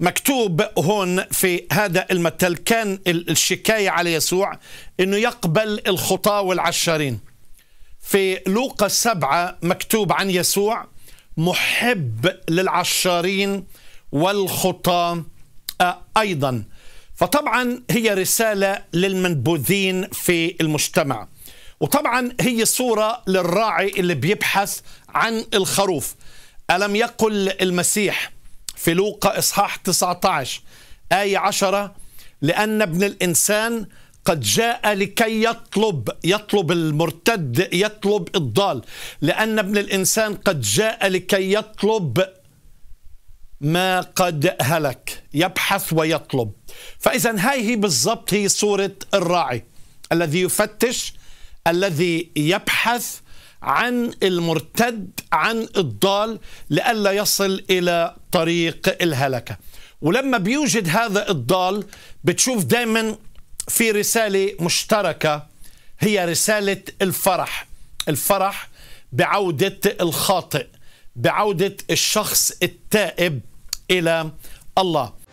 مكتوب هون في هذا المثل كان الشكاية على يسوع أنه يقبل الخطاة والعشارين في لوقا السبعة مكتوب عن يسوع محب للعشارين والخطاة أيضا فطبعا هي رسالة للمنبوذين في المجتمع وطبعا هي صورة للراعي اللي بيبحث عن الخروف ألم يقل المسيح في لوقا إصحاح 19 آية 10 لأن ابن الإنسان قد جاء لكي يطلب يطلب المرتد يطلب الضال لأن ابن الإنسان قد جاء لكي يطلب ما قد هلك يبحث ويطلب فإذا هاي هي بالضبط هي صورة الراعي الذي يفتش الذي يبحث عن المرتد عن الضال لئلا يصل إلى طريق الهلكة ولما بيوجد هذا الضال بتشوف دايما في رسالة مشتركة هي رسالة الفرح الفرح بعودة الخاطئ بعودة الشخص التائب إلى الله